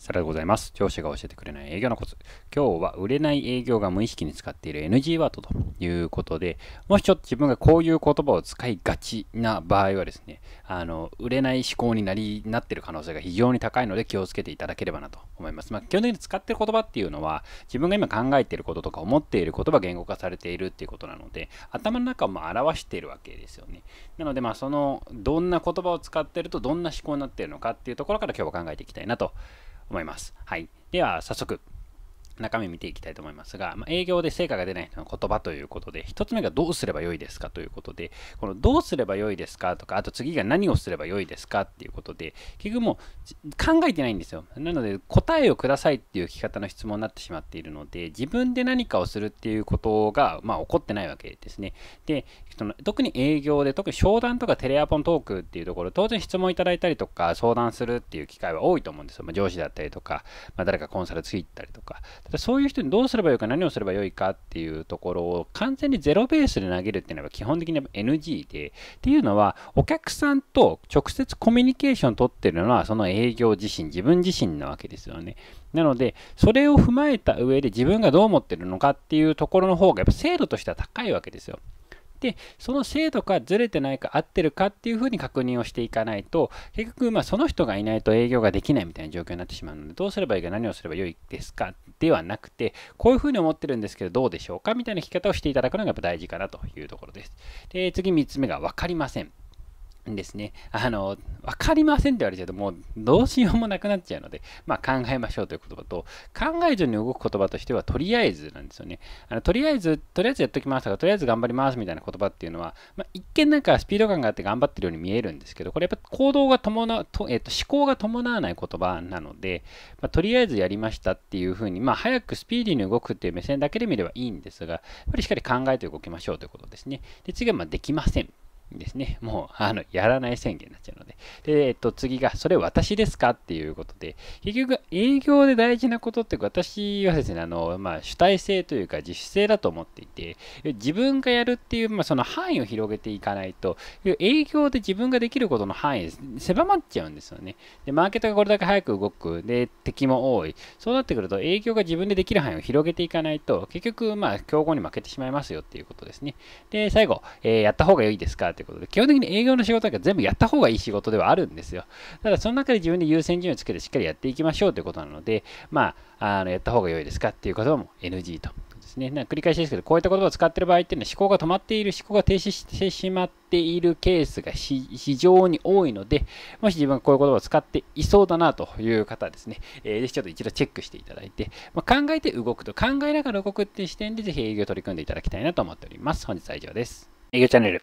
さらでございます。上司が教えてくれない営業のコツ。今日は売れない営業が無意識に使っている NG ワードということで、もしちょっと自分がこういう言葉を使いがちな場合はですね、あの、売れない思考になり、なっている可能性が非常に高いので気をつけていただければなと思います。まあ、基本的に使っている言葉っていうのは、自分が今考えていることとか思っていることが言語化されているっていうことなので、頭の中も表しているわけですよね。なので、まあ、その、どんな言葉を使っているとどんな思考になっているのかっていうところから今日は考えていきたいなと。思います。はい。では、早速中身見ていきたいと思いますが、まあ、営業で成果が出ない人の言葉ということで、1つ目がどうすればよいですかということで、このどうすればよいですかとか、あと次が何をすればよいですかっていうことで、結局もう考えてないんですよ。なので、答えをくださいっていう聞き方の質問になってしまっているので、自分で何かをするっていうことが、まあ、起こってないわけですね。で、その特に営業で、特に商談とかテレアポントークっていうところ、当然質問いただいたりとか、相談するっていう機会は多いと思うんですよ。まあ、上司だったりとか、まあ、誰かコンサルついたりとか。そういう人にどうすればよいか何をすればよいかっていうところを完全にゼロベースで投げるっていうのは基本的に NG でっていうのはお客さんと直接コミュニケーション取ってるのはその営業自身自分自身なわけですよねなのでそれを踏まえた上で自分がどう思ってるのかっていうところの方がやっぱ精度としては高いわけですよでその精度がずれてないか合ってるかっていうふうに確認をしていかないと結局まあその人がいないと営業ができないみたいな状況になってしまうのでどうすればいいか何をすればよいですかではなくてこういうふうに思ってるんですけどどうでしょうかみたいな聞き方をしていただくのが大事かなというところです。で次3つ目が分かりません。ですね、あの、わかりませんって言われちゃうと、もうどうしようもなくなっちゃうので、まあ、考えましょうという言葉と、考えずに動く言葉としては、とりあえずなんですよね。あのとりあえず、とりあえずやっときますとか、とりあえず頑張りますみたいな言葉っていうのは、まあ、一見なんかスピード感があって頑張ってるように見えるんですけど、これやっぱ行動が伴う、とえー、と思考が伴わない言葉なので、まあ、とりあえずやりましたっていうふうに、まあ、早くスピーディーに動くっていう目線だけで見ればいいんですが、やっぱりしっかり考えて動きましょうということですね。で、次は、まできません。ですね。もう、あの、やらない宣言になっちゃうので。で、えっと、次が、それ私ですかっていうことで、結局、営業で大事なことって、私はですね、あの、まあ、主体性というか、自主性だと思っていて、自分がやるっていう、まあ、その範囲を広げていかないと、営業で自分ができることの範囲、狭まっちゃうんですよね。で、マーケットがこれだけ早く動く、で、敵も多い。そうなってくると、営業が自分でできる範囲を広げていかないと、結局、まあ、競合に負けてしまいますよっていうことですね。で、最後、えー、やった方が良いですかってことで、基本的に営業の仕事な全部やった方がいい仕事ではあるんですよ。ただ、その中で自分で優先順位をつけてしっかりやっていきましょうということなので、まあ、あのやった方が良いですかっていうことも NG と。ですね。な繰り返しですけど、こういった言葉を使ってる場合っていうのは思考が止まっている、思考が停止してしまっているケースが非常に多いので、もし自分がこういう言葉を使っていそうだなという方ですね、えー、ぜひちょっと一度チェックしていただいて、まあ、考えて動くと、考えながら動くっていう視点で、ぜひ営業取り組んでいただきたいなと思っております。本日は以上です。営業チャンネル。